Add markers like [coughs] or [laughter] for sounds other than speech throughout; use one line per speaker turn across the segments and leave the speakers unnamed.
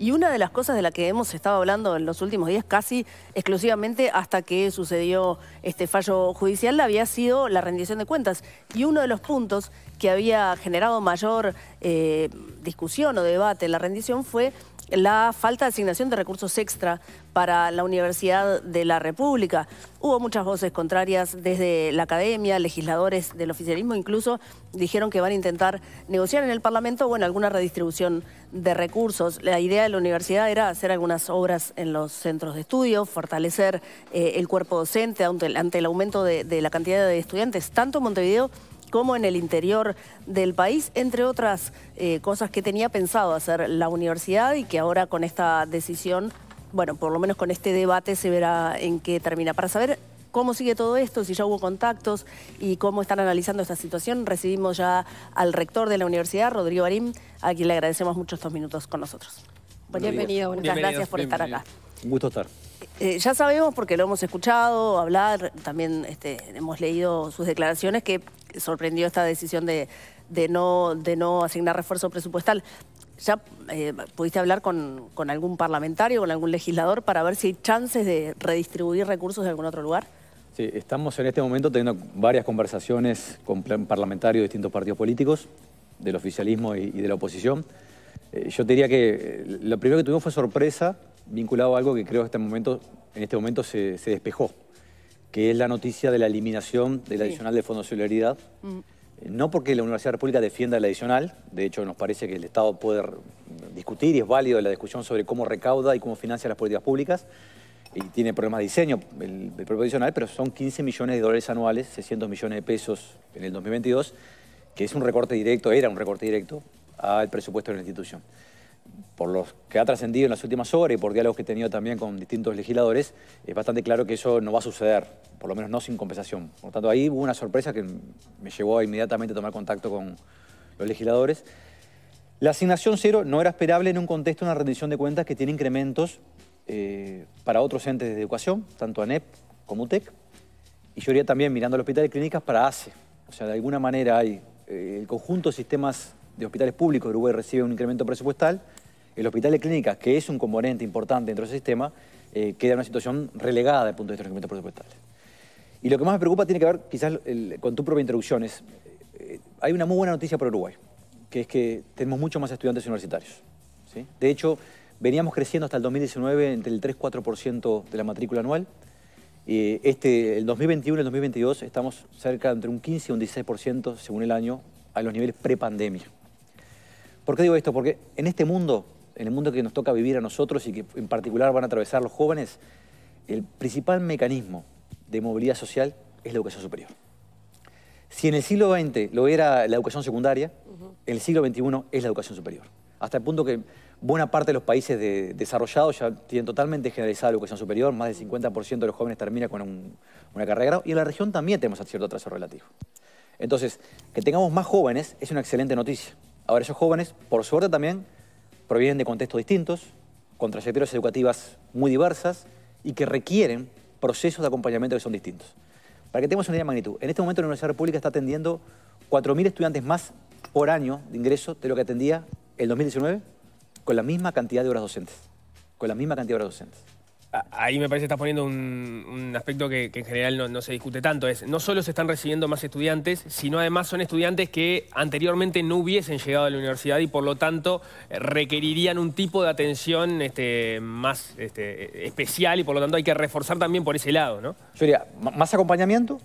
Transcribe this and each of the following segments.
Y una de las cosas de la que hemos estado hablando en los últimos días, casi exclusivamente hasta que sucedió este fallo judicial, había sido la rendición de cuentas. Y uno de los puntos que había generado mayor eh, discusión o debate en la rendición fue la falta de asignación de recursos extra para la Universidad de la República. Hubo muchas voces contrarias desde la academia, legisladores del oficialismo incluso dijeron que van a intentar negociar en el Parlamento, bueno, alguna redistribución de recursos. La idea de la universidad era hacer algunas obras en los centros de estudio, fortalecer eh, el cuerpo docente ante el, aumento de, de la cantidad de estudiantes, tanto en Montevideo como en el interior del país, entre otras eh, cosas que tenía pensado hacer la universidad y que ahora con esta decisión, bueno, por lo menos con este debate se verá en qué termina. Para saber cómo sigue todo esto, si ya hubo contactos y cómo están analizando esta situación, recibimos ya al rector de la universidad, Rodrigo Arim, a quien le agradecemos mucho estos minutos con nosotros.
bienvenido, muchas gracias por estar acá. Un gusto estar.
Eh, ya sabemos, porque lo hemos escuchado hablar, también este, hemos leído sus declaraciones, que sorprendió esta decisión de, no, de no asignar refuerzo presupuestal. ¿Ya eh, pudiste hablar con, algún parlamentario, con algún legislador para ver si hay chances de redistribuir recursos de algún otro lugar?
Sí, estamos en este momento teniendo varias conversaciones con parlamentarios de distintos partidos políticos, del oficialismo y, de la oposición. Eh, yo te diría que eh, lo primero que tuvimos fue sorpresa vinculado a algo que creo que en este momento, en este momento se despejó que es la noticia de la eliminación del adicional de Fondo de Solidaridad. Mm. Eh, no porque la Universidad de República defienda el adicional, de hecho nos parece que el Estado puede discutir y es válido la discusión sobre cómo recauda y cómo financia las políticas públicas, y tiene problemas de diseño el, propio adicional, pero son 15 millones de dólares anuales, 600 millones de pesos en el 2022, que es un recorte directo, era un recorte directo al presupuesto de la institución por los que ha trascendido en las últimas horas y por diálogos que he tenido también con distintos legisladores, es bastante claro que eso no va a suceder, por lo menos no sin compensación. Por lo tanto, ahí hubo una sorpresa que me llevó a inmediatamente a tomar contacto con los legisladores. La asignación cero no era esperable en un contexto de una rendición de cuentas que tiene incrementos eh, para otros entes de educación, tanto ANEP como UTEC, y yo iría también mirando a hospital hospitales clínicas para ACE. O sea, de alguna manera hay eh, el conjunto de sistemas de hospitales públicos de Uruguay recibe un incremento presupuestal el hospital de clínicas, que es un componente importante dentro de ese sistema, eh, queda en una situación relegada desde el punto de vista de los presupuestales. Y lo que más me preocupa tiene que ver quizás con tu propia introducción. Es, eh, hay una muy buena noticia para Uruguay, que es que tenemos mucho más estudiantes universitarios. De hecho, veníamos creciendo hasta el 2019 entre el 3-4% de la matrícula anual. Eh, este, el 2021 y el 2022 estamos cerca de entre un 15 y un 16% según el año a los niveles prepandemia. ¿Por qué digo esto? Porque en este mundo en el mundo que nos toca vivir a nosotros y que en particular van a atravesar los jóvenes, el principal mecanismo de movilidad social es la educación superior. Si en el siglo XX lo era la educación secundaria, en el siglo XXI es la educación superior. Hasta el punto que buena parte de los países desarrollados ya tienen totalmente generalizada la educación superior, más del 50% de los jóvenes termina con una carrera de grado, y en la región también tenemos cierto atraso relativo. Entonces, que tengamos más jóvenes es una excelente noticia. Ahora, esos jóvenes, por suerte también, provienen de contextos distintos, con trayectorias educativas muy diversas y que requieren procesos de acompañamiento que son distintos. Para que tengamos una idea de magnitud, en este momento la Universidad República está atendiendo 4.000 estudiantes más por año de ingreso de lo que atendía el 2019 con la misma cantidad de horas docentes. Con la misma cantidad de horas docentes
ahí me parece que estás poniendo un, aspecto que, en general no, se discute tanto. Es no solo se están recibiendo más estudiantes, sino además son estudiantes que anteriormente no hubiesen llegado a la universidad y por lo tanto eh, requerirían un tipo de atención este, más este, especial y por lo tanto hay que reforzar también por ese lado, ¿no?
Yo diría, más acompañamiento,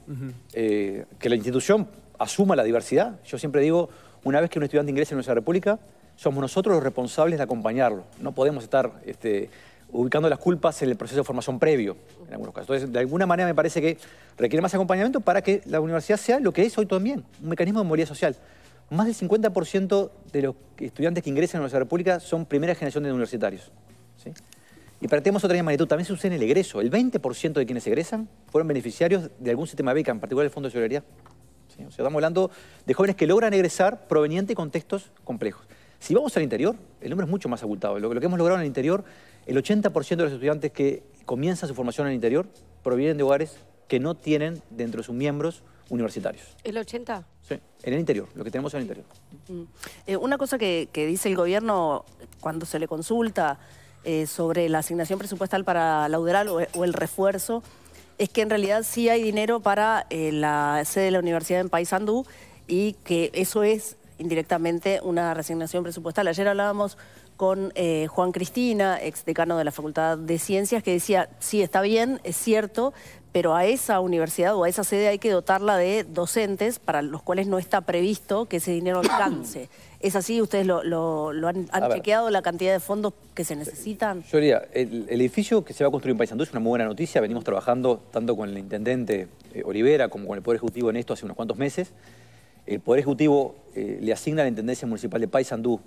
eh, que la institución asuma la diversidad. Yo siempre digo, una vez que un estudiante ingresa en nuestra república, somos nosotros los responsables de acompañarlo. No podemos estar... Este, ubicando las culpas en el proceso de formación previo, en algunos casos. Entonces, de alguna manera me parece que requiere más acompañamiento para que la universidad sea lo que es hoy también, un mecanismo de movilidad social. Más del 50% de los estudiantes que ingresan a la Universidad de República son primera generación de universitarios. ¿sí? Y tenemos otra magnitud, también se en el egreso. El 20% de quienes egresan fueron beneficiarios de algún sistema de beca, en particular el Fondo de Solidaridad. O sea, estamos hablando de jóvenes que logran egresar provenientes de contextos complejos. Si vamos al interior, el número es mucho más abultado. Lo, que hemos logrado en el interior, el 80% de los estudiantes que comienzan su formación en el interior provienen de hogares que no tienen dentro de sus miembros universitarios.
¿El 80?
Sí, en el interior, lo que tenemos en el interior. Mm.
Eh, una cosa que, dice el gobierno cuando se le consulta eh, sobre la asignación presupuestal para lauderal o, o, el refuerzo es que en realidad sí hay dinero para eh, la sede de la universidad en Paysandú y que eso es indirectamente una resignación presupuestal. Ayer hablábamos con eh, Juan Cristina, exdecano de la Facultad de Ciencias, que decía, sí, está bien, es cierto, pero a esa universidad o a esa sede hay que dotarla de docentes para los cuales no está previsto que ese dinero [coughs] alcance. ¿Es así? ¿Ustedes lo, han, chequeado la cantidad de fondos que se necesitan? Yo
diría, el, edificio que se va a construir en Paysandú es una muy buena noticia. Venimos trabajando tanto con el intendente eh, Olivera como con el Poder Ejecutivo en esto hace unos cuantos meses. El Poder Ejecutivo eh, le asigna a la Intendencia Municipal de Paysandú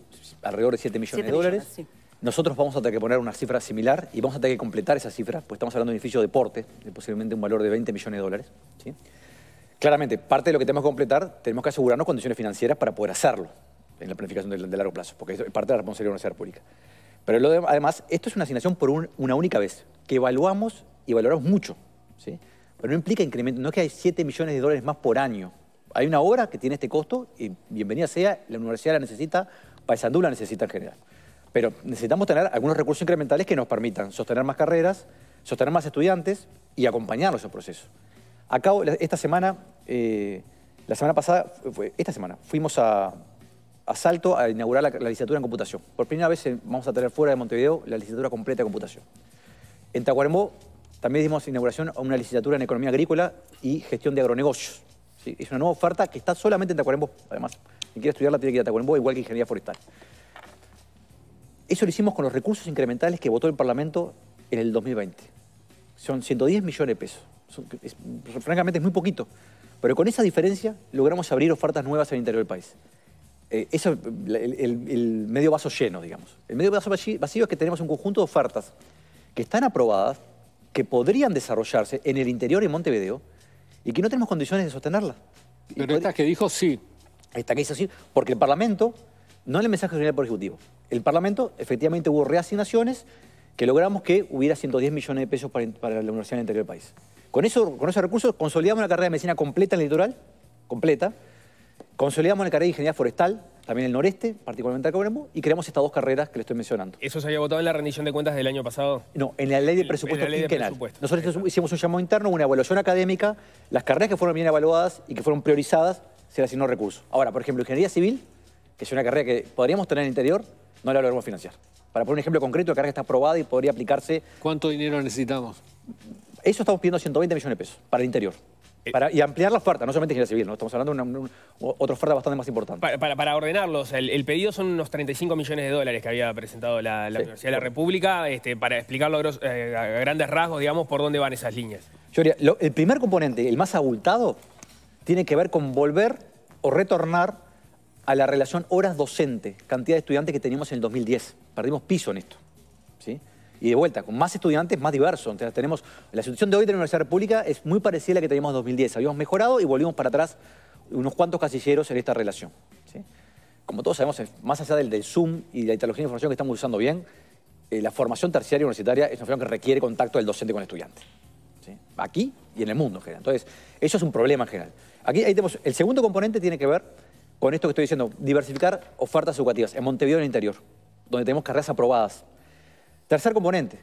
alrededor de 7 millones de dólares. Nosotros vamos a tener que poner una cifra similar y vamos a tener que completar esa cifra, pues estamos hablando de un edificio de deporte, de posiblemente un valor de 20 millones de dólares. Claramente, parte de lo que tenemos que completar, tenemos que asegurarnos condiciones financieras para poder hacerlo en la planificación de, largo plazo, porque es parte de la responsabilidad de una Universidad pública. Pero además, esto es una asignación por una única vez, que evaluamos y valoramos mucho. ¿sí? Pero no implica incremento, no es que hay 7 millones de dólares más por año hay una obra que tiene este costo y bienvenida sea, la universidad la necesita, Paysandú la necesita en general. Pero necesitamos tener algunos recursos incrementales que nos permitan sostener más carreras, sostener más estudiantes y acompañarlos en el proceso. Acabo esta semana, eh, la semana pasada, fue, esta semana, fuimos a, Salto a inaugurar la, licenciatura en computación. Por primera vez eh, vamos a tener fuera de Montevideo la licenciatura completa de computación. En Tacuarembó también dimos inauguración a una licenciatura en economía agrícola y gestión de agronegocios. Es una nueva oferta que está solamente en Tacuarembó, además. Quien quiera estudiarla tiene que ir a Tacuarembó, igual que Ingeniería Forestal. Eso lo hicimos con los recursos incrementales que votó el Parlamento en el 2020. Son 110 millones de pesos. francamente es muy poquito. Pero con esa diferencia logramos abrir ofertas nuevas en el interior del país. Eh, eso el, el, medio vaso lleno, digamos. El medio vaso vacío es que tenemos un conjunto de ofertas que están aprobadas, que podrían desarrollarse en el interior en Montevideo, y que no tenemos condiciones de sostenerla. Pero esta que dijo sí. Esta que hizo sí, porque el Parlamento, no el mensaje general por Ejecutivo, el Parlamento efectivamente hubo reasignaciones que logramos que hubiera 110 millones de pesos para, la universidad en el interior del país. Con, eso, con esos recursos consolidamos una carrera de medicina completa en el litoral, completa, Consolidamos la carrera de ingeniería forestal, también en el noreste, particularmente Cobrambo, y creamos estas dos carreras que le estoy mencionando.
¿Eso se había votado en la rendición de cuentas del año pasado?
No, en la ley de presupuesto quinquenal. Nosotros hicimos un llamado interno, una evaluación académica, las carreras que fueron bien evaluadas y que fueron priorizadas, se les asignó recursos. Ahora, por ejemplo, ingeniería civil, que es una carrera que podríamos tener en el interior, no la logramos financiar. Para poner un ejemplo concreto, la carrera está aprobada y podría aplicarse... ¿Cuánto dinero necesitamos? Eso estamos pidiendo 120 millones de pesos para el interior. Eh, y ampliar la oferta, no solamente ingeniería civil, estamos hablando de una, otra oferta bastante más importante.
Para, para, ordenarlos, el, pedido son unos 35 millones de dólares que había presentado la, Universidad de la República, este, para explicarlo eh, a, grandes rasgos, digamos, por dónde van esas líneas.
Yo el primer componente, el más abultado, tiene que ver con volver o retornar a la relación horas docente, cantidad de estudiantes que teníamos en el 2010. Perdimos piso en esto. ¿sí? Y de vuelta, con más estudiantes, más diversos. Entonces, tenemos, la situación de hoy de la Universidad República es muy parecida a la que teníamos en 2010. Habíamos mejorado y volvimos para atrás unos cuantos casilleros en esta relación. Como todos sabemos, más allá del, del Zoom y de la tecnología de información que estamos usando bien, eh, la formación terciaria universitaria es una formación que requiere contacto del docente con el estudiante. Aquí y en el mundo en general. Entonces, eso es un problema en general. Aquí ahí tenemos, el segundo componente tiene que ver con esto que estoy diciendo, diversificar ofertas educativas en Montevideo en el interior, donde tenemos carreras aprobadas Tercer componente,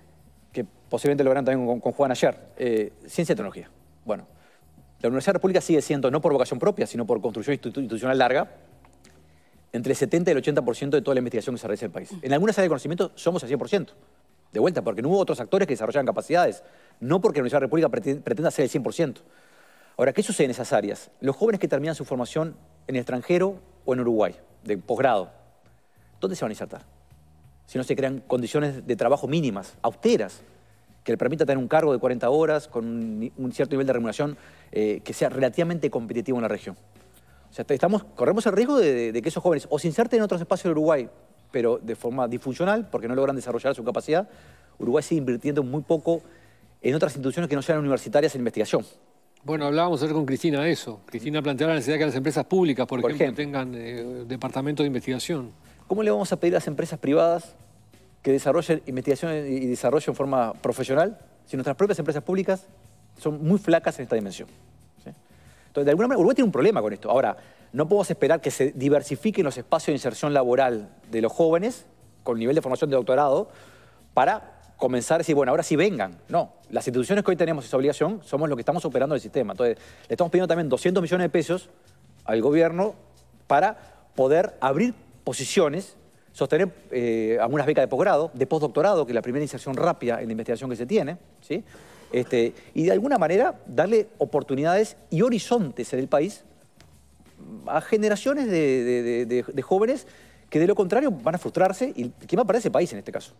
que posiblemente lo verán también con, Juan ayer, eh, ciencia y tecnología. Bueno, la Universidad República sigue siendo, no por vocación propia, sino por construcción institucional larga, entre el 70 y el 80% de toda la investigación que se realiza en el país. En algunas áreas de conocimiento somos el 100%. De vuelta, porque no hubo otros actores que desarrollaran capacidades, no porque la Universidad República pretenda ser el 100%. Ahora, ¿qué sucede en esas áreas? Los jóvenes que terminan su formación en el extranjero o en Uruguay, de posgrado, ¿dónde se van a insertar? si no se crean condiciones de trabajo mínimas, austeras, que le permita tener un cargo de 40 horas con un, cierto nivel de remuneración eh, que sea relativamente competitivo en la región. O sea, estamos, corremos el riesgo de, que esos jóvenes o se inserten en otros espacios de Uruguay, pero de forma disfuncional, porque no logran desarrollar su capacidad. Uruguay sigue invirtiendo muy poco en otras instituciones que no sean universitarias en investigación.
Bueno, hablábamos ayer con Cristina de eso. Cristina planteaba la necesidad que las empresas públicas, por, ejemplo, tengan
eh, departamento de investigación. ¿Cómo le vamos a pedir a las empresas privadas que desarrollen investigación y desarrollo en forma profesional, si nuestras propias empresas públicas son muy flacas en esta dimensión. Entonces, de alguna manera, Uruguay tiene un problema con esto. Ahora, no podemos esperar que se diversifiquen los espacios de inserción laboral de los jóvenes con nivel de formación de doctorado para comenzar a decir, bueno, ahora sí vengan. No, las instituciones que hoy tenemos esa obligación somos los que estamos operando el sistema. Entonces, le estamos pidiendo también 200 millones de pesos al gobierno para poder abrir posiciones sostener eh, algunas becas de posgrado, de postdoctorado, que es la primera inserción rápida en la investigación que se tiene, ¿sí? Este, y de alguna manera darle oportunidades y horizontes en el país a generaciones de, jóvenes que de lo contrario van a frustrarse y que va para ese país en este caso.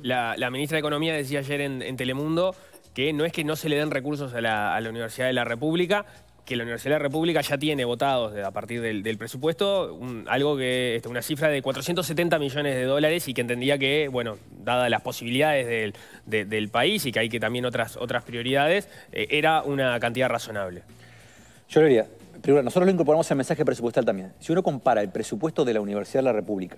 La, ministra de Economía decía ayer en, Telemundo que no es que no se le den recursos a la, Universidad de la República, que la Universidad de la República ya tiene votados a partir del, presupuesto algo que este, una cifra de 470 millones de dólares y que entendía que, bueno, dadas las posibilidades del, país y que hay que también otras, otras prioridades, eh, era una
cantidad razonable. Yo lo diría, primero, nosotros lo incorporamos al mensaje presupuestal también. Si uno compara el presupuesto de la Universidad de la República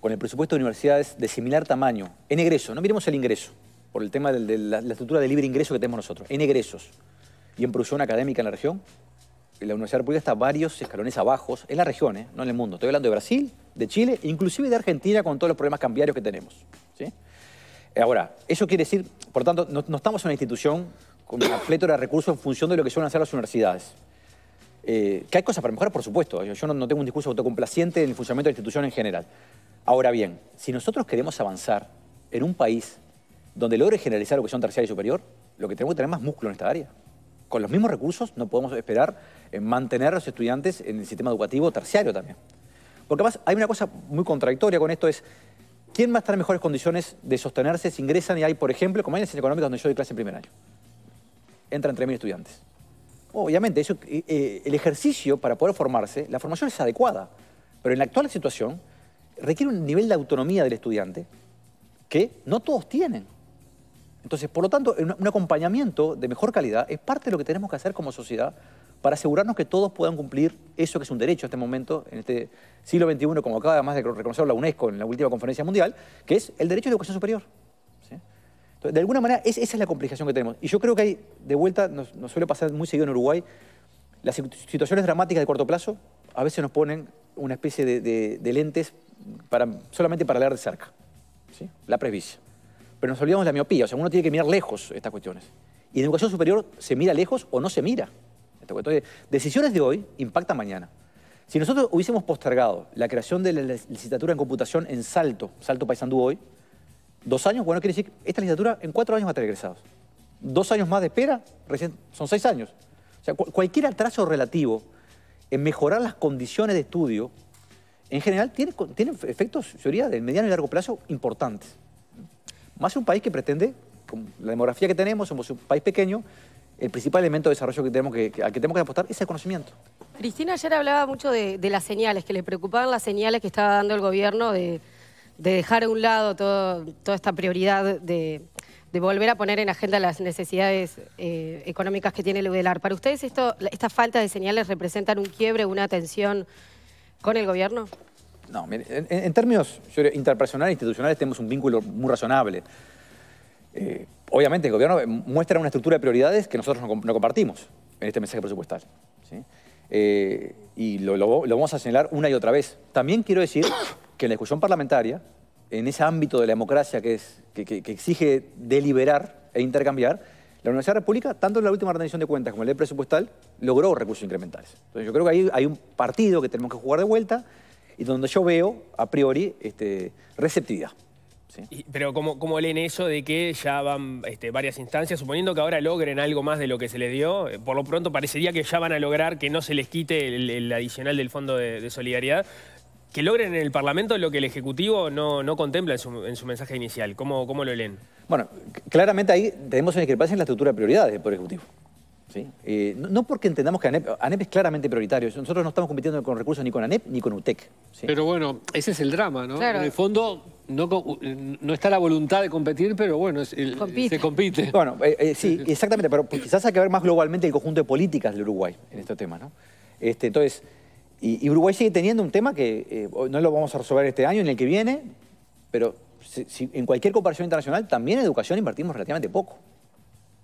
con el presupuesto de universidades de similar tamaño, en egreso, no miremos el ingreso, por el tema de la estructura de libre ingreso que tenemos nosotros, en egresos y en producción académica en la región, la Universidad pública República está varios escalones abajo en la región, ¿eh? no en el mundo. Estoy hablando de Brasil, de Chile, inclusive de Argentina con todos los problemas cambiarios que tenemos. ¿sí? Eh, ahora, eso quiere decir, por tanto, no, estamos en una institución con una plétora de recursos en función de lo que suelen hacer las universidades. Eh, que hay cosas para mejorar, por supuesto. Yo, no, tengo un discurso autocomplaciente en el funcionamiento de la institución en general. Ahora bien, si nosotros queremos avanzar en un país donde logre generalizar lo que son terciaria y superior, lo que tenemos que tener más músculo en esta área con los mismos recursos no podemos esperar eh, mantener a los estudiantes en el sistema educativo terciario también. Porque además hay una cosa muy contradictoria con esto, es quién va a estar en mejores condiciones de sostenerse si ingresan y hay, por ejemplo, como hay en centro económico donde yo doy clase en primer año, entran 3.000 estudiantes. Obviamente, eso, eh, eh, el ejercicio para poder formarse, la formación es adecuada, pero en la actual situación requiere un nivel de autonomía del estudiante que no todos tienen. Entonces, por lo tanto, un acompañamiento de mejor calidad es parte de lo que tenemos que hacer como sociedad para asegurarnos que todos puedan cumplir eso que es un derecho en este momento, en este siglo XXI, como acaba además de reconocer la UNESCO en la última conferencia mundial, que es el derecho a la educación superior. Entonces, de alguna manera, esa es la complicación que tenemos. Y yo creo que hay, de vuelta, nos, suele pasar muy seguido en Uruguay, las situaciones dramáticas de corto plazo a veces nos ponen una especie de, lentes para, solamente para leer de cerca. La presbicia pero nos olvidamos de la miopía. O sea, uno tiene que mirar lejos estas cuestiones. Y en educación superior se mira lejos o no se mira. decisiones de hoy impactan mañana. Si nosotros hubiésemos postergado la creación de la licitatura en computación en Salto, Salto Paisandú hoy, dos años, bueno, quiere decir, esta licitatura en cuatro años va a estar egresados. Dos años más de espera, son seis años. O sea, cualquier atraso relativo en mejorar las condiciones de estudio, en general, tiene, tiene efectos, teoría, de mediano y largo plazo importantes. Más un país que pretende, con la demografía que tenemos, somos un país pequeño, el principal elemento de desarrollo que tenemos al que tenemos que apostar es el conocimiento.
Cristina ayer hablaba mucho de, las señales, que le preocupaban las señales que estaba dando el gobierno de, dejar a un lado toda esta prioridad de, volver a poner en agenda las necesidades eh, económicas que tiene el UDELAR. ¿Para ustedes esto, esta falta de señales representan un quiebre, una tensión con el gobierno?
No, en, términos interpersonales, e institucionales, tenemos un vínculo muy razonable. Eh, obviamente el gobierno muestra una estructura de prioridades que nosotros no, compartimos en este mensaje presupuestal. Eh, y lo, vamos a señalar una y otra vez. También quiero decir que en la discusión parlamentaria, en ese ámbito de la democracia que, es, que, exige deliberar e intercambiar, la Universidad República, tanto en la última rendición de cuentas como en la ley presupuestal, logró recursos incrementales. Entonces yo creo que ahí hay un partido que tenemos que jugar de vuelta y donde yo veo, a priori, este, receptividad.
pero ¿cómo, leen eso de que ya van este, varias instancias? Suponiendo que ahora logren algo más de lo que se les dio, eh, por lo pronto parecería que ya van a lograr que no se les quite el, adicional del Fondo de, Solidaridad. Que logren en el Parlamento lo que el Ejecutivo no, contempla en su, mensaje inicial.
¿Cómo, ¿Cómo lo leen? Bueno, claramente ahí tenemos una discrepancia en la estructura de prioridades por Ejecutivo. ¿sí? Eh, no porque entendamos que ANEP, es claramente prioritario. Nosotros no estamos compitiendo con recursos ni con ANEP ni con UTEC.
Pero bueno, ese es el drama, ¿no? En el fondo no, está la
voluntad de competir, pero bueno, se compite. Bueno, eh, eh, sí, exactamente, pero pues quizás hay que ver más globalmente el conjunto de políticas de Uruguay en este tema, ¿no? Este, entonces, y, Uruguay sigue teniendo un tema que no lo vamos a resolver este año, en el que viene, pero en cualquier comparación internacional, también en educación invertimos relativamente poco.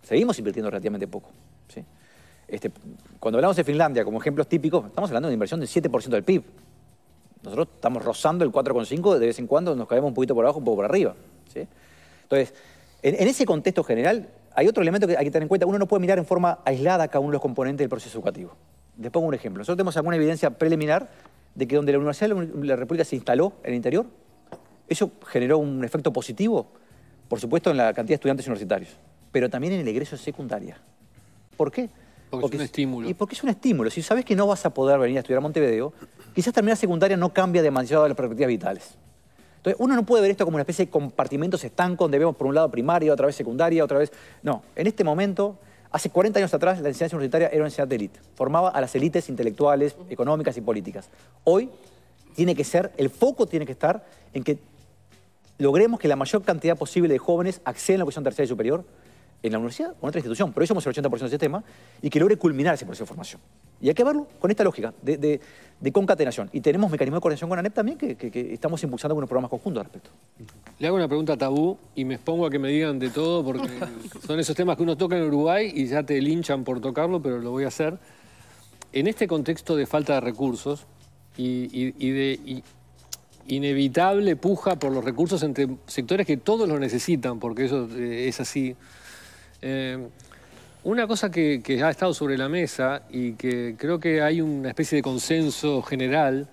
Seguimos invirtiendo relativamente poco. Este, cuando hablamos de Finlandia como ejemplos típicos, estamos hablando de una inversión del 7% del PIB. Nosotros estamos rozando el 4,5, de vez en cuando nos caemos un poquito por abajo, un poco por arriba. Entonces, en, ese contexto general, hay otro elemento que hay que tener en cuenta. Uno no puede mirar en forma aislada cada uno de los componentes del proceso educativo. Les pongo un ejemplo. Nosotros tenemos alguna evidencia preliminar de que donde la Universidad de la República se instaló en el interior, eso generó un efecto positivo, por supuesto, en la cantidad de estudiantes universitarios, pero también en el egreso secundaria. ¿Por qué? Porque, es un estímulo. Y porque es un estímulo. Si sabes que no vas a poder venir a estudiar a Montevideo, quizás terminar secundaria no cambia demasiado las perspectivas vitales. Entonces, uno no puede ver esto como una especie de compartimentos estancos donde vemos por un lado primaria, otra vez secundaria, otra vez... No, en este momento, hace 40 años atrás, la enseñanza universitaria era una enseñanza de élite. Formaba a las élites intelectuales, económicas y políticas. Hoy tiene que ser, el foco tiene que estar en que logremos que la mayor cantidad posible de jóvenes accedan a la educación terciaria y superior, en la universidad o en otra institución, pero eso somos el 80% ese tema y que logre culminar ese proceso de formación. Y hay que verlo con esta lógica de, concatenación. Y tenemos mecanismos de coordinación con ANEP también que, estamos impulsando algunos programas conjuntos al respecto. Le hago una pregunta tabú
y me expongo a que me digan de todo porque [laughs] son esos temas que uno toca en Uruguay y ya te linchan por tocarlo, pero lo voy a hacer. En este contexto de falta de recursos y, de... inevitable puja por los recursos entre sectores que todos los necesitan, porque eso eh, es así. Em, una cosa que, ha estado sobre la mesa y que creo que hay una especie de consenso general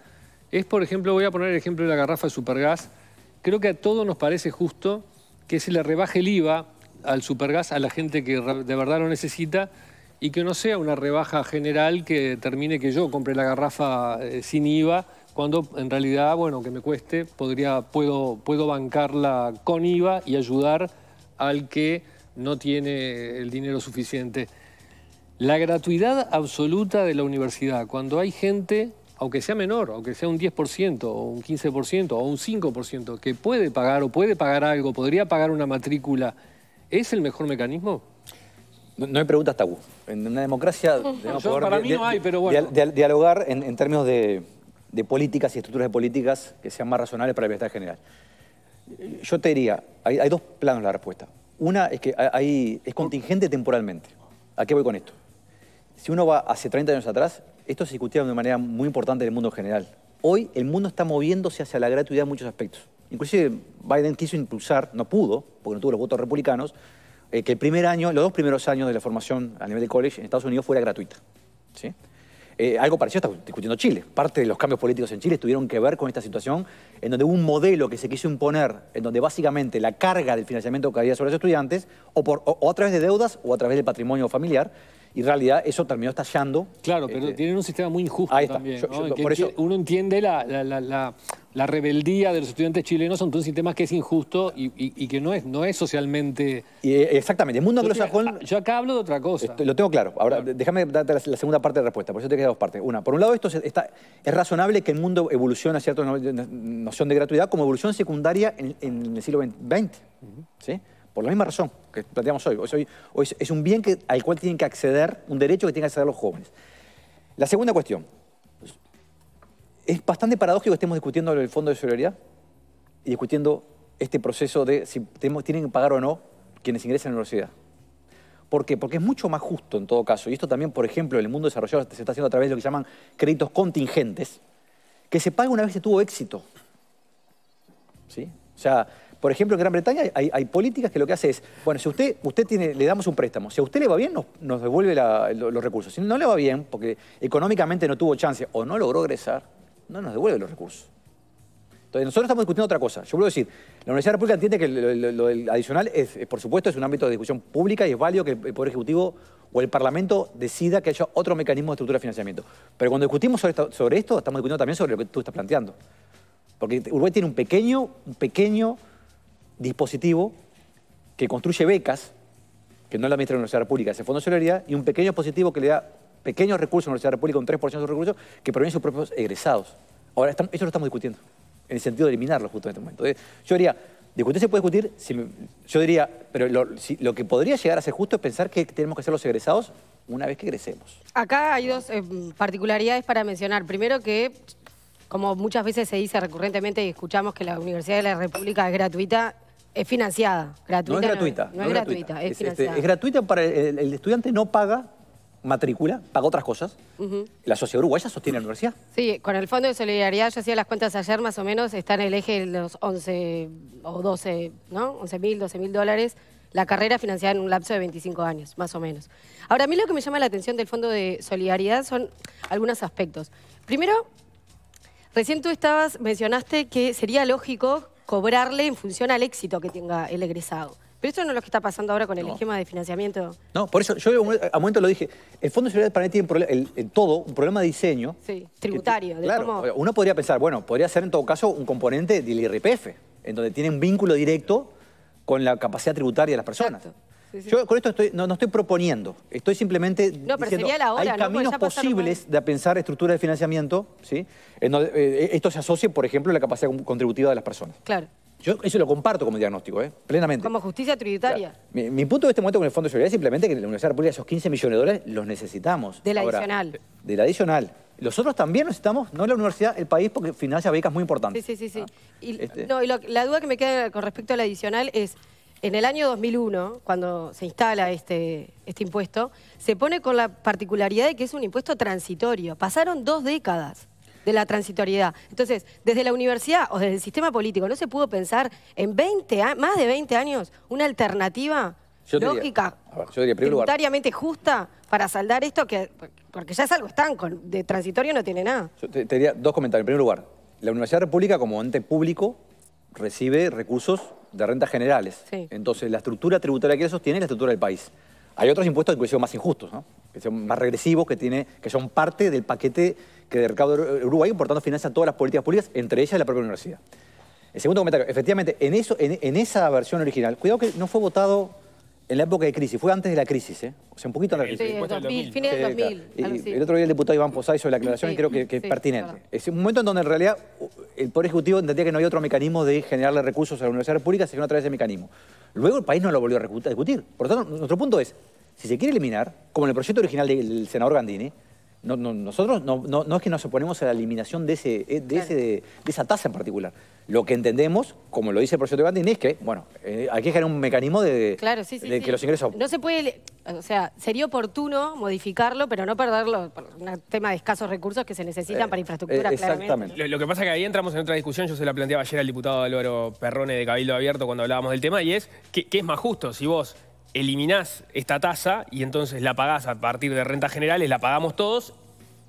es, por ejemplo, voy a poner el ejemplo de la garrafa de supergas. Creo que a todos nos parece justo que se le rebaje el IVA al supergas a la gente que de verdad lo necesita y que no sea una rebaja general que termine que yo compre la garrafa eh, sin IVA cuando en realidad, bueno, que me cueste, podría, puedo, puedo bancarla con IVA y ayudar al que no tiene el dinero suficiente. La gratuidad absoluta de la universidad, cuando hay gente, aunque sea menor, aunque sea un 10% o un 15% o un 5%, que puede pagar o puede pagar algo, podría
pagar una matrícula, ¿es el mejor mecanismo? No, hay preguntas tabú. En una democracia no pero dialogar en, términos de, políticas y estructuras de políticas que sean más razonables para el bienestar general. Yo te diría, hay, hay dos planos la respuesta. Una es que ahí es contingente temporalmente. ¿A qué voy con esto? Si uno va hace 30 años atrás, esto se discutía de manera muy importante en el mundo general. Hoy el mundo está moviéndose hacia la gratuidad en muchos aspectos. Inclusive Biden quiso impulsar, no pudo, porque no tuvo los votos republicanos, eh, que el primer año, los dos primeros años de la formación a nivel de college en Estados Unidos fuera gratuita. ¿sí? Eh, algo parecido está discutiendo Chile. Parte de los cambios políticos en Chile tuvieron que ver con esta situación en donde un modelo que se quiso imponer, en donde básicamente la carga del financiamiento caía sobre los estudiantes, o, por, o a través de deudas o a través del patrimonio familiar, y en realidad eso terminó estallando. Claro, pero tiene este, tienen un sistema muy injusto ahí está. también. por eso... Uno entiende
la, la, la, la, rebeldía de los estudiantes chilenos ante un sistema que es injusto y, y,
que no es, no es socialmente... Y, eh, exactamente, el mundo Yo acá hablo de otra cosa. Este, lo tengo claro. Ahora, déjame darte la, segunda parte de la respuesta, por eso te quedan dos partes. Una, por un lado, esto es, está, es razonable que el mundo evolucione a cierta noción de gratuidad como evolución secundaria en, el siglo XX. ¿sí? por la misma razón que planteamos hoy. Hoy, es un bien que, al cual tienen que acceder, un derecho que tienen que acceder los jóvenes. La segunda cuestión. Es bastante paradójico que estemos discutiendo el Fondo de Solidaridad y discutiendo este proceso de si tenemos, tienen que pagar o no quienes ingresan a la universidad. ¿Por qué? Porque es mucho más justo en todo caso. Y esto también, por ejemplo, en el mundo desarrollado se está haciendo a través de lo que llaman créditos contingentes, que se paga una vez que tuvo éxito. ¿Sí? O sea, por ejemplo, en Gran Bretaña hay, políticas que lo que hace es, bueno, si usted, usted tiene, le damos un préstamo, si a usted le va bien, nos, devuelve los, recursos. Si no le va bien, porque económicamente no tuvo chance o no logró egresar, no nos devuelve los recursos. Entonces, nosotros estamos discutiendo otra cosa. Yo vuelvo a decir, la Universidad de República entiende que lo, adicional, es, por supuesto, es un ámbito de discusión pública y es válido que el, Poder Ejecutivo o el Parlamento decida que haya otro mecanismo de estructura de financiamiento. Pero cuando discutimos sobre, sobre esto, estamos discutiendo también sobre lo que tú estás planteando. Porque Uruguay tiene un pequeño, un pequeño dispositivo que construye becas, que no la de la Universidad Pública, el Fondo de Solidaridad, y un pequeño dispositivo que le da pequeños recursos a la Universidad República, un 3% de sus recursos, que provienen de sus propios egresados. Ahora, eso lo estamos discutiendo, en el sentido de eliminarlo justo en este momento. yo diría, discutir se puede discutir, yo diría, pero lo, que podría llegar a ser justo es pensar que tenemos que ser los egresados una vez que egresemos.
Acá hay dos eh, particularidades para mencionar. Primero que como muchas veces se dice recurrentemente y escuchamos que la Universidad de la República es gratuita, es financiada, gratuita. No es gratuita. No, es gratuita, este, es,
gratuita para el, estudiante, no paga matrícula, paga otras cosas. La sociedad uruguaya sostiene la universidad.
Sí, con el Fondo de Solidaridad, yo hacía las cuentas ayer más o menos, está en el eje de los 11 o 12, ¿no? 11 mil, 12 mil dólares. La carrera financiada en un lapso de 25 años, más o menos. Ahora, a mí lo que me llama la atención del Fondo de Solidaridad son algunos aspectos. Primero, recién tú estabas, mencionaste que sería lógico cobrarle en función al éxito que tenga el egresado. Pero esto no es lo que está pasando ahora con el esquema de financiamiento.
No, por eso yo a momento lo dije. El Fondo de Seguridad para tiene un todo un problema de diseño.
tributario. uno
podría pensar, bueno, podría ser en todo caso un componente del IRPF, en donde tiene un vínculo directo con la capacidad tributaria de las personas. Yo con esto no, estoy proponiendo, estoy simplemente no, pero sería la hora, hay caminos posibles de pensar estructuras de financiamiento, ¿sí? Eh, esto se asocia, por ejemplo, a la capacidad contributiva de las personas. Claro. Yo eso lo comparto como diagnóstico, ¿eh? plenamente. Como
justicia tributaria.
mi, punto de este momento con el Fondo de Seguridad es simplemente que en la Universidad de República esos 15 millones de dólares los necesitamos. la adicional. la adicional. Nosotros otros también necesitamos, no la universidad, el país, porque financia becas muy importantes.
Sí, sí, sí. sí. Ah, este. no, y la duda que me queda con respecto a la adicional es... En el año 2001, cuando se instala este, este impuesto, se pone con la particularidad de que es un impuesto transitorio. Pasaron dos décadas de la transitoriedad. Entonces, desde la universidad o desde el sistema político, ¿no se pudo pensar en 20, más de 20 años una alternativa lógica, diría, justa para saldar esto? que Porque ya es algo estanco, de transitorio no tiene nada.
Yo te, diría dos comentarios. En primer lugar, la Universidad República como ente público recibe recursos de rentas generales. Entonces, la estructura tributaria que sostiene es la estructura del país. Hay otros impuestos que son más injustos, que son más regresivos, que, tiene, que son parte del paquete que de recaudo Uruguay, por tanto financia todas las políticas públicas, entre ellas la propia universidad. El segundo comentario, efectivamente, en, eso, en esa versión original, cuidado que no fue votado en la época de crisis, fue antes de la crisis, ¿eh? O sea, un poquito antes de la crisis. Sí, 2000, 2000. el otro día el diputado Iván Posay hizo la aclaración y creo que, es pertinente. Es un momento en donde en realidad el Poder Ejecutivo entendía que no había otro mecanismo de generarle recursos a la universidad pública, sino a través de ese mecanismo. Luego el país no lo volvió a discutir. Por lo tanto, nuestro punto es, si se quiere eliminar, como en el proyecto original del senador Gandini, no, nosotros no, es que nos oponemos a la eliminación de, ese, eh, esa tasa en particular. Lo que entendemos, como lo dice el de Bandin, es que, bueno, eh, hay que generar un mecanismo de, que los ingresos... No
se puede, o sea, sería oportuno modificarlo, pero no perderlo por un tema de escasos recursos que se necesitan eh, para infraestructura, claramente.
Exactamente.
Lo, que pasa es que ahí entramos en otra discusión, yo se la planteaba ayer al diputado Álvaro Perrone de Cabildo Abierto cuando hablábamos del tema, y es, que qué es más justo? Si vos eliminás esta tasa y entonces la pagás a partir de rentas generales, la pagamos todos,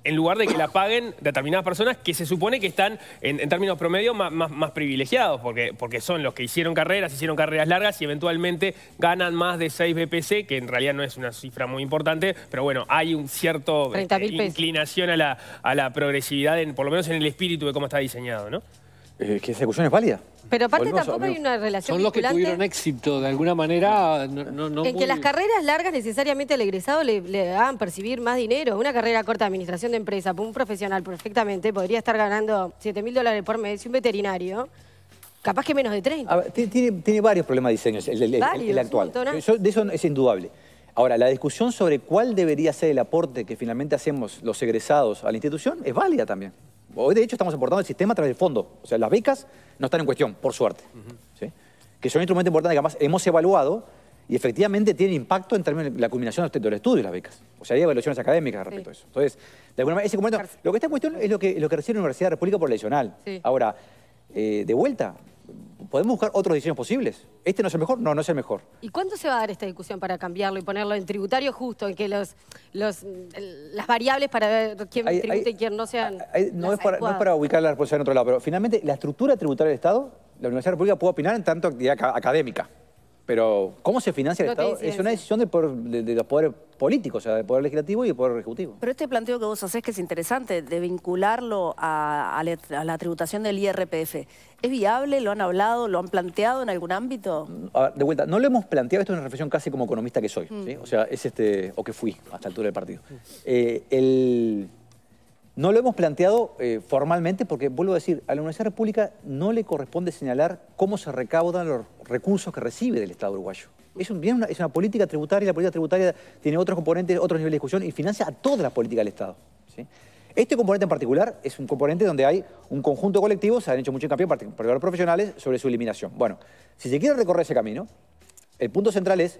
en lugar de que la paguen determinadas personas que se supone que están, en, términos promedio, más, privilegiados, porque, porque son los que hicieron carreras, hicieron carreras largas y eventualmente ganan más de 6 BPC, que en realidad no es una cifra muy importante, pero bueno, hay un cierto eh, inclinación a la, a la progresividad, por lo menos en el espíritu de cómo está diseñado, ¿no? que eh, que ejecución es válida.
Pero aparte tampoco hay una relación Son los que tuvieron
éxito, de alguna manera. en que las
carreras largas necesariamente al egresado le, le hagan percibir más dinero. Una carrera corta de administración de empresa, un profesional perfectamente podría estar ganando 7 mil dólares por mes y un veterinario. Capaz que menos de 30.
tiene, varios problemas de diseño el, actual. de eso es indudable. Ahora, la discusión sobre cuál debería ser el aporte que finalmente hacemos los egresados a la institución es válida también. Hoy, de hecho, estamos aportando el sistema a través del fondo. O sea, las becas no están en cuestión, por suerte. Que son un instrumento importante que además hemos evaluado y efectivamente tienen impacto en términos de la culminación del estudio y las becas. O sea, hay evaluaciones académicas repito eso. Entonces, de alguna manera, ese Lo que está en cuestión es lo que, lo recibe la Universidad República por Ahora, eh, de vuelta, podemos buscar otros diseños posibles. ¿Este no es el mejor? No, no es el mejor.
¿Y cuándo se va a dar esta discusión para cambiarlo y ponerlo en tributario justo, en que los, las variables para ver quién tributa y quién no sean
no, es para, no, es para, ubicar la responsabilidad en otro lado, pero finalmente la estructura tributaria del Estado, la Universidad de la República puede opinar en tanto actividad académica. Pero, ¿cómo se financia el Estado? Es una decisión de, los poderes políticos, o sea, del poder legislativo y del poder ejecutivo.
Pero este planteo que vos hacés, que es interesante, de vincularlo a, la, tributación del IRPF, ¿es viable? ¿Lo han hablado? ¿Lo han planteado en algún ámbito?
de vuelta, no lo hemos planteado, esto es una reflexión casi como economista que soy, mm. o sea, es este, o que fui hasta altura del partido. Eh, el no lo hemos planteado eh, formalmente porque, vuelvo a decir, a la Universidad República no le corresponde señalar cómo se recaudan los recursos que recibe del Estado uruguayo. Es, una, es una política tributaria, la política tributaria tiene otros componentes, otros niveles de discusión y financia a toda la política del Estado. Este componente en particular es un componente donde hay un conjunto colectivo, se han hecho mucho hincapié, en particular profesionales, sobre su eliminación. Bueno, si se quiere recorrer ese camino, el punto central es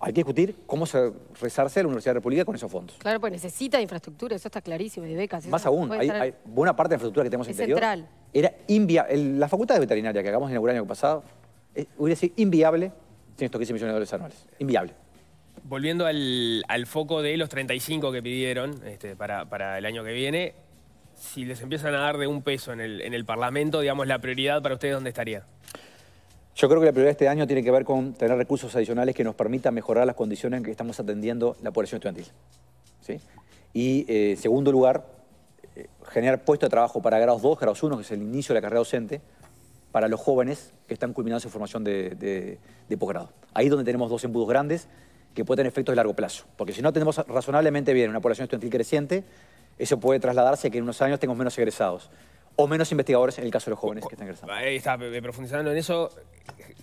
hay que discutir cómo se rezarse la Universidad de República con esos fondos.
Claro, pues necesita infraestructura, eso está clarísimo, de becas. Más aún, hay,
buena parte de infraestructura que tenemos en interior. Central. Era inviable. La facultad de veterinaria que acabamos de inaugurar el año pasado hubiera sido inviable sin estos 15 millones de dólares anuales. Inviable.
Volviendo al, foco de los 35 que pidieron este, para, el año que viene, si les empiezan a dar de un peso en en el Parlamento, digamos, la prioridad para ustedes, ¿dónde estaría?
Yo creo que la prioridad de este año tiene que ver con tener recursos adicionales que nos permitan mejorar las condiciones en que estamos atendiendo la población estudiantil. ¿sí? Y, eh, segundo lugar, eh, generar puestos de trabajo para grados 2, grados 1, que es el inicio de la carrera docente, para los jóvenes que están culminando su formación de, de posgrado. Ahí es donde tenemos dos embudos grandes que pueden tener efectos de largo plazo. Porque si no tenemos razonablemente bien una población estudiantil creciente, eso puede trasladarse a que en unos años tengamos menos egresados o menos investigadores en el caso de los jóvenes que están ingresando.
Ahí está, eh, profundizando en eso,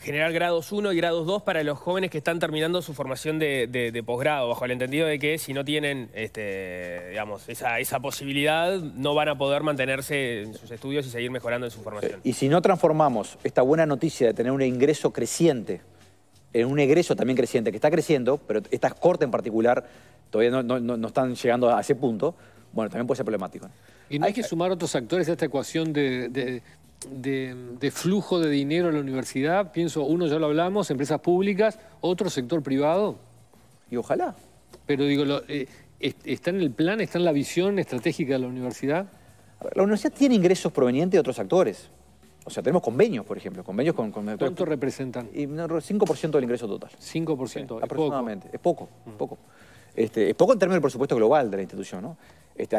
generar grados 1 y grados 2 para los jóvenes que están terminando su formación de, posgrado, bajo el entendido de que si no tienen este, digamos, esa, posibilidad, no van a poder mantenerse en sus estudios y seguir mejorando en su formación.
Y si no transformamos esta buena noticia de tener un ingreso creciente, en un egreso también creciente, que está creciendo, pero estas corte en particular todavía no, no están llegando a ese punto, bueno, también puede ser problemático. ¿Y no hay que sumar otros actores a esta ecuación
de, flujo de dinero a la universidad? Pienso, uno ya lo hablamos, empresas públicas, otro sector privado. Y ojalá. Pero digo, eh, ¿está en el plan, está en la visión estratégica de la universidad? la universidad tiene ingresos
provenientes de otros actores. O sea, tenemos convenios, por ejemplo, convenios con... ¿Cuánto representan? Y, 5% del ingreso total. 5%, aproximadamente. Es poco, es mm. poco. Este, es poco en términos del presupuesto global de la institución, ¿no? Este,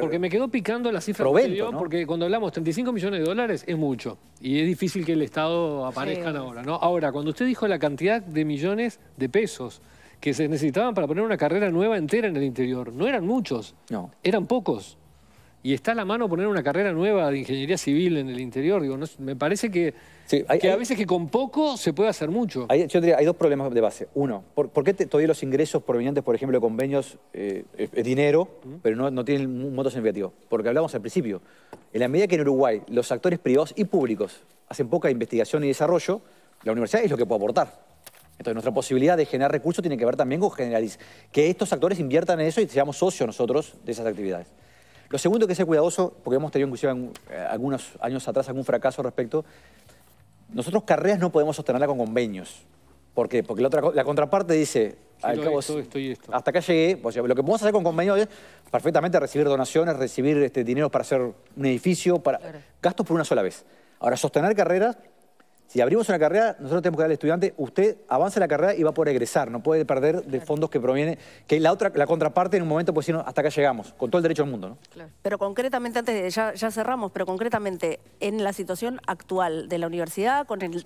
porque me quedó picando la cifra de porque
cuando hablamos 35 millones de dólares es mucho y es difícil que el Estado aparezca ahora, ¿no? Ahora, cuando usted dijo la cantidad de millones de pesos que se necesitaban para poner una carrera nueva entera en el interior, no eran muchos, eran pocos. Y está a la mano poner una carrera nueva de ingeniería civil en el interior, digo, me parece que que a veces que con poco se puede
hacer mucho. Hay, yo diría, hay dos problemas de base. Uno, ¿por, qué todavía los ingresos provenientes, por ejemplo, de convenios eh, es dinero, pero no, tienen un monto significativo? Porque hablamos al principio. En la medida que en Uruguay los actores privados y públicos hacen poca investigación y desarrollo, la universidad es lo que puede aportar. Entonces, nuestra posibilidad de generar recursos tiene que ver también con generaliz. Que estos actores inviertan en eso y seamos socios nosotros de esas actividades. Lo segundo que ser cuidadoso, porque hemos tenido inclusive eh, algunos años atrás algún fracaso respecto, nosotros carreras no podemos sostenerla con convenios. ¿Por qué? Porque la, contraparte dice, hasta acá llegué, lo que podemos hacer con convenios es perfectamente recibir donaciones, recibir este, dinero para hacer un edificio, para gastos por una sola vez. Ahora, sostener carreras y abrimos una carrera, nosotros tenemos que dar al estudiante, usted avanza la carrera y va por egresar, no puede perder de fondos que proviene, que la otra, la contraparte en un momento pues si hasta acá llegamos, con todo el derecho del mundo, ¿no?
Pero concretamente, antes de, ya, cerramos, pero concretamente, en la situación actual de la universidad, con el,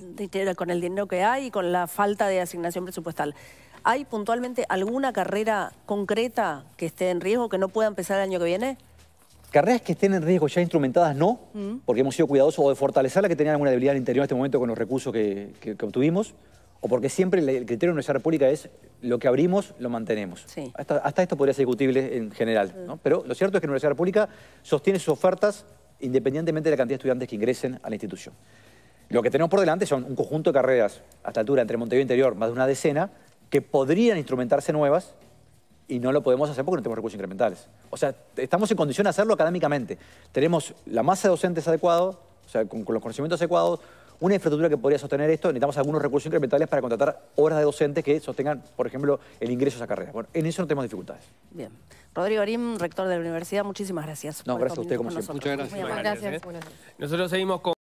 con el dinero que hay y con la falta de asignación presupuestal, ¿hay puntualmente alguna carrera concreta que esté en riesgo, que no pueda empezar el año que viene?
Carreras que estén en riesgo ya instrumentadas no, mm. porque hemos sido cuidadosos o de fortalecer la que tenían alguna debilidad al interior en este momento con los recursos que, obtuvimos, o porque siempre el criterio de la Universidad República es lo que abrimos, lo mantenemos. Hasta, esto podría ser discutible en general, pero lo cierto es que la Universidad República sostiene sus ofertas independientemente de la cantidad de estudiantes que ingresen a la institución. Lo que tenemos por delante son un conjunto de carreras hasta altura entre Montevideo Interior, más de una decena, que podrían instrumentarse nuevas y no lo podemos hacer porque no tenemos recursos incrementales. O sea, estamos en condición de hacerlo académicamente. Tenemos la masa de docentes adecuados, o sea, con, los conocimientos adecuados, una infraestructura que podría sostener esto, necesitamos algunos recursos incrementales para contratar horas de docentes que sostengan, por ejemplo, el ingreso a esa carrera. Bueno, en eso no tenemos dificultades.
Bien.
Rodrigo Arim, rector de la universidad, muchísimas gracias. No, gracias a usted como siempre. Muchas gracias. Muchas gracias.
Nosotros seguimos con...